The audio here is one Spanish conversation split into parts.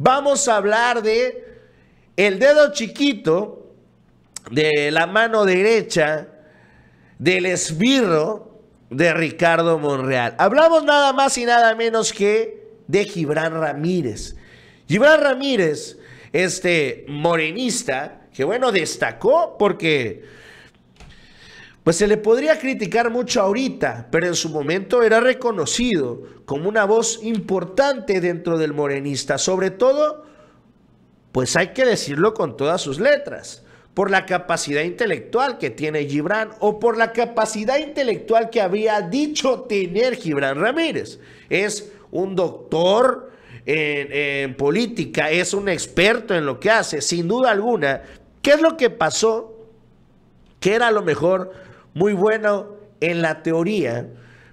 Vamos a hablar de el dedo chiquito de la mano derecha del esbirro de Ricardo Monreal. Hablamos nada más y nada menos que de Gibran Ramírez. Gibran Ramírez, este morenista, que bueno, destacó porque pues se le podría criticar mucho ahorita, pero en su momento era reconocido como una voz importante dentro del morenista, sobre todo, pues hay que decirlo con todas sus letras, por la capacidad intelectual que tiene Gibran o por la capacidad intelectual que había dicho tener Gibran Ramírez. Es un doctor en, política, es un experto en lo que hace, sin duda alguna. ¿Qué es lo que pasó? Que era lo mejor muy bueno en la teoría,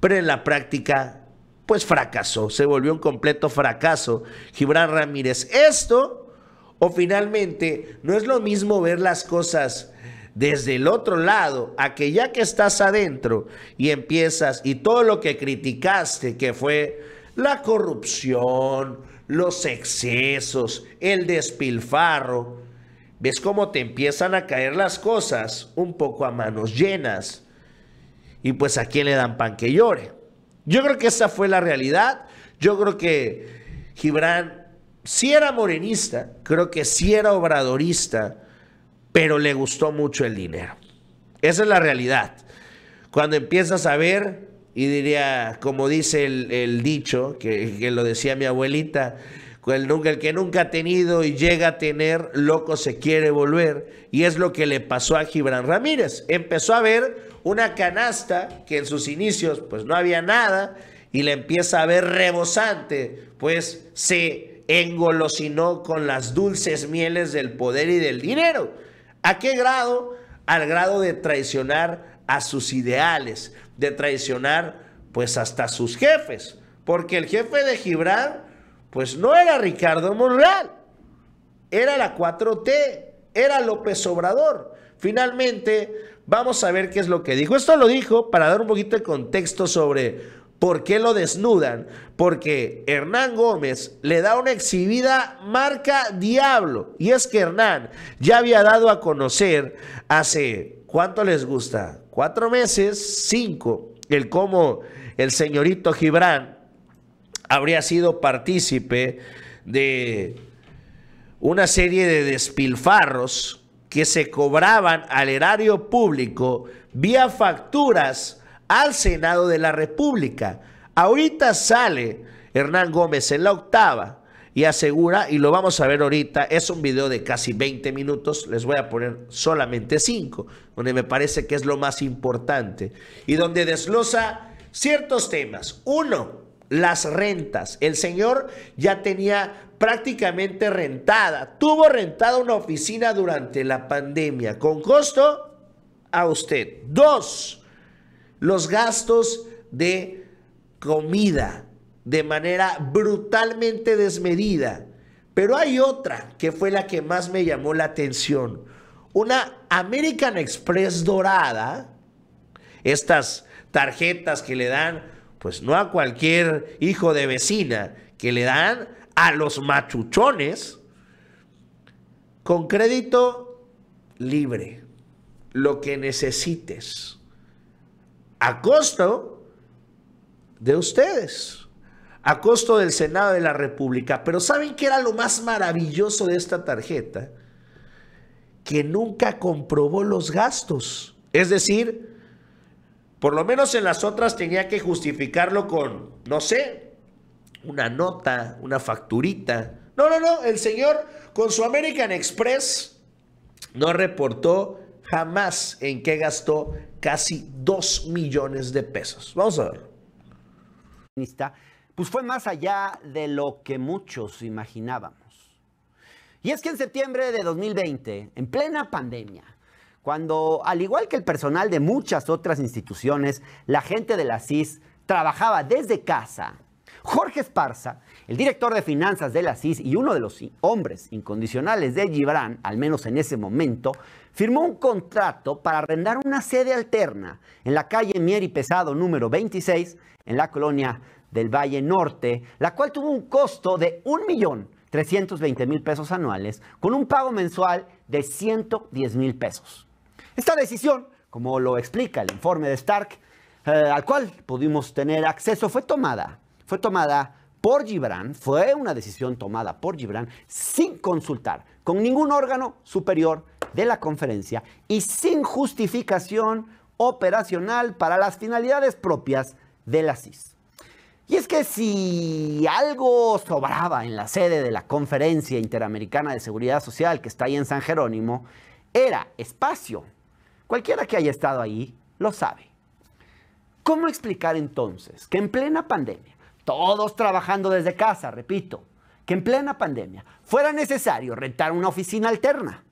pero en la práctica, pues fracasó, se volvió un completo fracaso Gibran Ramírez. Esto, o finalmente, no es lo mismo ver las cosas desde el otro lado, a que ya que estás adentro y empiezas, y todo lo que criticaste, que fue la corrupción, los excesos, el despilfarro, ves cómo te empiezan a caer las cosas un poco a manos llenas. Y pues a quién le dan pan que llore. Yo creo que esa fue la realidad. Yo creo que Gibran sí era morenista, creo que sí era obradorista, pero le gustó mucho el dinero. Esa es la realidad. Cuando empiezas a ver, y diría, como dice el, dicho, que lo decía mi abuelita, el, que nunca ha tenido y llega a tener, loco se quiere volver. Y es lo que le pasó a Gibran Ramírez. Empezó a ver una canasta que en sus inicios pues no había nada y le empieza a ver rebosante. Pues se engolosinó con las dulces mieles del poder y del dinero. ¿A qué grado? Al grado de traicionar a sus ideales, de traicionar pues hasta sus jefes. Porque el jefe de Gibran pues no era Ricardo Monreal, era la 4T, era López Obrador. Finalmente, vamos a ver qué es lo que dijo. Esto lo dijo para dar un poquito de contexto sobre por qué lo desnudan. Porque Hernán Gómez le da una exhibida marca Diablo. Y es que Hernán ya había dado a conocer hace, ¿cuánto les gusta? Cuatro meses, cinco, el cómo el señorito Gibran habría sido partícipe de una serie de despilfarros que se cobraban al erario público vía facturas al Senado de la República. Ahorita sale Hernán Gómez en la octava y asegura, y lo vamos a ver ahorita, es un video de casi 20 minutos, les voy a poner solamente 5, donde me parece que es lo más importante y donde desglosa ciertos temas. Uno, las rentas. El señor ya tenía prácticamente rentada, tuvo rentada una oficina durante la pandemia con costo a usted. Dos, los gastos de comida de manera brutalmente desmedida. Pero hay otra que fue la que más me llamó la atención. Una American Express dorada, estas tarjetas que le dan pues no a cualquier hijo de vecina, que le dan a los machuchones con crédito libre, lo que necesites, a costo de ustedes, a costo del Senado de la República. Pero ¿saben qué era lo más maravilloso de esta tarjeta? Que nunca comprobó los gastos. Es decir, por lo menos en las otras tenía que justificarlo con, no sé, una nota, una facturita. No, no, no, el señor con su American Express no reportó jamás en qué gastó casi 2 millones de pesos. Vamos a ver. Pues fue más allá de lo que muchos imaginábamos. Y es que en septiembre de 2020, en plena pandemia, cuando, al igual que el personal de muchas otras instituciones, la gente de la CIS trabajaba desde casa, Jorge Esparza, el director de finanzas de la CIS y uno de los hombres incondicionales de Gibran, al menos en ese momento, firmó un contrato para arrendar una sede alterna en la calle Mier y Pesado número 26, en la colonia del Valle Norte, la cual tuvo un costo de 1.320.000 pesos anuales, con un pago mensual de 110.000 pesos. Esta decisión, como lo explica el informe de Stark, eh, al cual pudimos tener acceso, fue tomada. Fue tomada por Gibran, fue una decisión tomada por Gibran sin consultar con ningún órgano superior de la conferencia y sin justificación operacional para las finalidades propias de la CIS. Y es que si algo sobraba en la sede de la Conferencia Interamericana de Seguridad Social que está ahí en San Jerónimo, era espacio Cualquiera que haya estado ahí lo sabe. ¿Cómo explicar entonces que en plena pandemia, todos trabajando desde casa, repito, que en plena pandemia fuera necesario rentar una oficina alterna?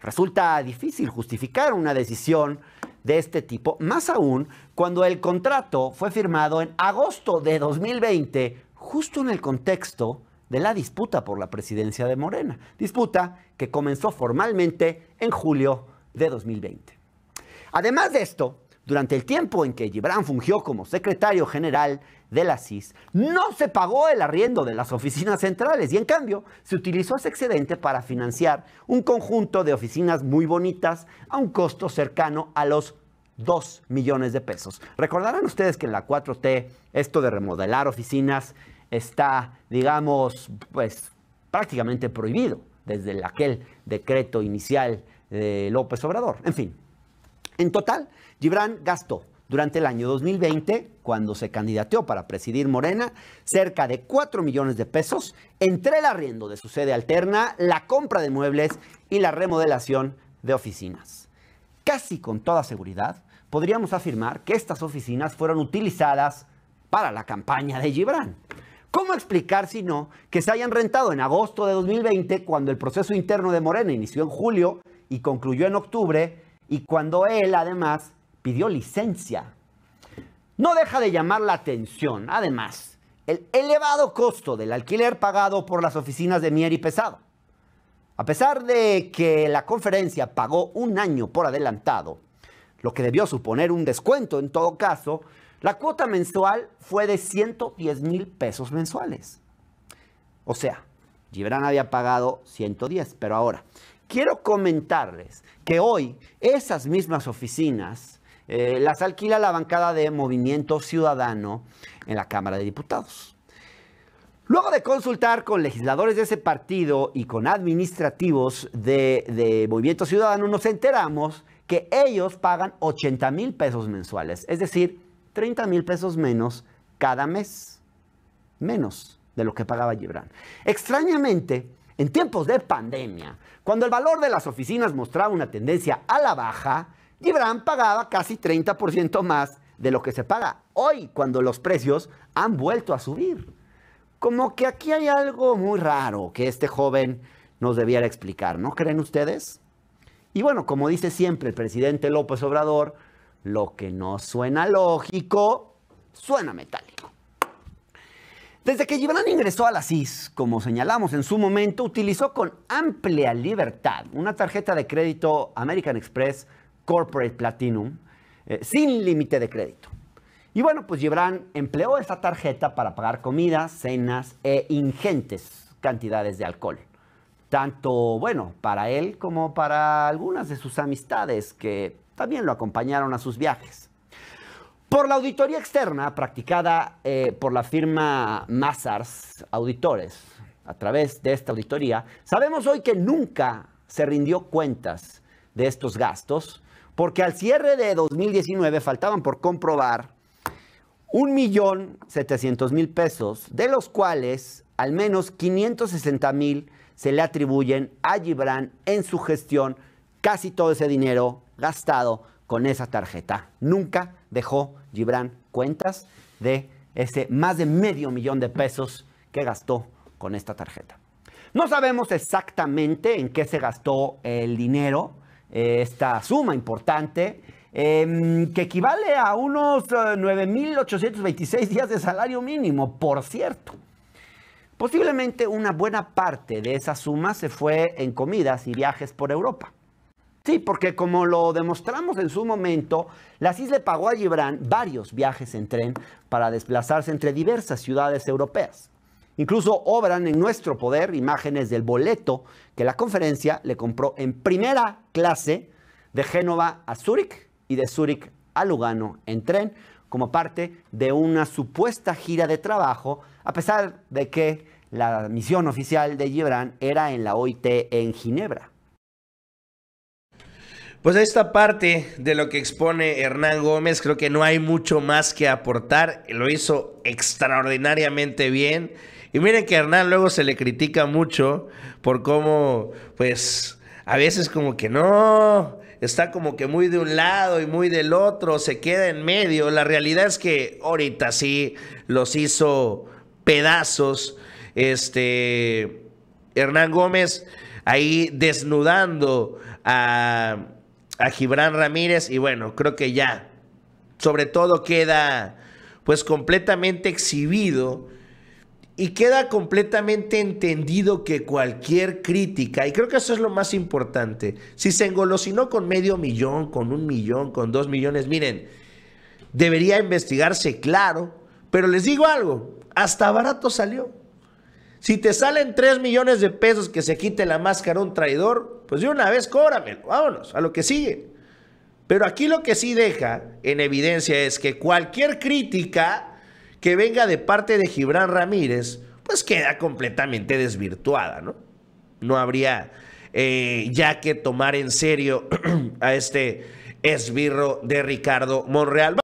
Resulta difícil justificar una decisión de este tipo, más aún cuando el contrato fue firmado en agosto de 2020, justo en el contexto de la disputa por la presidencia de Morena, disputa que comenzó formalmente en julio de 2020. Además de esto, durante el tiempo en que Gibran fungió como secretario general de la CIS, no se pagó el arriendo de las oficinas centrales y en cambio se utilizó ese excedente para financiar un conjunto de oficinas muy bonitas a un costo cercano a los 2 millones de pesos. Recordarán ustedes que en la 4T esto de remodelar oficinas está, digamos, pues prácticamente prohibido desde aquel decreto inicial de López Obrador. En fin, en total, Gibran gastó durante el año 2020, cuando se candidateó para presidir Morena, cerca de 4 millones de pesos entre el arriendo de su sede alterna, la compra de muebles y la remodelación de oficinas. Casi con toda seguridad, podríamos afirmar que estas oficinas fueron utilizadas para la campaña de Gibran. ¿Cómo explicar si no que se hayan rentado en agosto de 2020, cuando el proceso interno de Morena inició en julio y concluyó en octubre, y cuando él además pidió licencia. No deja de llamar la atención, además, el elevado costo del alquiler pagado por las oficinas de Mier y Pesado. A pesar de que la conferencia pagó un año por adelantado, lo que debió suponer un descuento en todo caso, la cuota mensual fue de 110 mil pesos mensuales. O sea, Gibran había pagado 110, pero ahora Quiero comentarles que hoy esas mismas oficinas eh, las alquila la bancada de Movimiento Ciudadano en la Cámara de Diputados. Luego de consultar con legisladores de ese partido y con administrativos de, de Movimiento Ciudadano, nos enteramos que ellos pagan 80 mil pesos mensuales, es decir, 30 mil pesos menos cada mes, menos de lo que pagaba Gibran. Extrañamente, en tiempos de pandemia, cuando el valor de las oficinas mostraba una tendencia a la baja, Gibran pagaba casi 30% más de lo que se paga hoy cuando los precios han vuelto a subir. Como que aquí hay algo muy raro que este joven nos debiera explicar, ¿no creen ustedes? Y bueno, como dice siempre el presidente López Obrador, lo que no suena lógico, suena metálico. Desde que Gibran ingresó a la CIS, como señalamos en su momento, utilizó con amplia libertad una tarjeta de crédito American Express Corporate Platinum eh, sin límite de crédito. Y bueno, pues Gibran empleó esta tarjeta para pagar comidas, cenas e ingentes cantidades de alcohol. Tanto, bueno, para él como para algunas de sus amistades que también lo acompañaron a sus viajes. Por la auditoría externa practicada eh, por la firma Mazars Auditores, a través de esta auditoría, sabemos hoy que nunca se rindió cuentas de estos gastos, porque al cierre de 2019 faltaban por comprobar 1.700.000 pesos, de los cuales al menos 560.000 se le atribuyen a Gibran en su gestión, casi todo ese dinero gastado con esa tarjeta. Nunca dejó Gibran cuentas de ese más de medio millón de pesos que gastó con esta tarjeta. No sabemos exactamente en qué se gastó el dinero, eh, esta suma importante, em, que equivale a unos 9.826 eh, días de salario mínimo, por cierto. Posiblemente una buena parte de esa suma se fue en comidas y viajes por Europa. Sí, porque como lo demostramos en su momento, la CIS le pagó a Gibran varios viajes en tren para desplazarse entre diversas ciudades europeas. Incluso obran en nuestro poder imágenes del boleto que la conferencia le compró en primera clase de Génova a Zúrich y de Zúrich a Lugano en tren como parte de una supuesta gira de trabajo, a pesar de que la misión oficial de Gibran era en la OIT en Ginebra. Pues esta parte de lo que expone Hernán Gómez, creo que no hay mucho más que aportar. Lo hizo extraordinariamente bien. Y miren que Hernán luego se le critica mucho por cómo, pues, a veces como que no, está como que muy de un lado y muy del otro, se queda en medio. La realidad es que ahorita sí los hizo pedazos. Este, Hernán Gómez ahí desnudando a a Gibran Ramírez y bueno, creo que ya, sobre todo queda pues completamente exhibido y queda completamente entendido que cualquier crítica, y creo que eso es lo más importante, si se engolosinó con medio millón, con un millón, con dos millones, miren, debería investigarse, claro, pero les digo algo, hasta barato salió. Si te salen 3 millones de pesos que se quite la máscara un traidor, pues de una vez cóbramelo, vámonos, a lo que sigue. Pero aquí lo que sí deja en evidencia es que cualquier crítica que venga de parte de Gibran Ramírez, pues queda completamente desvirtuada, ¿no? No habría eh, ya que tomar en serio a este esbirro de Ricardo Monreal.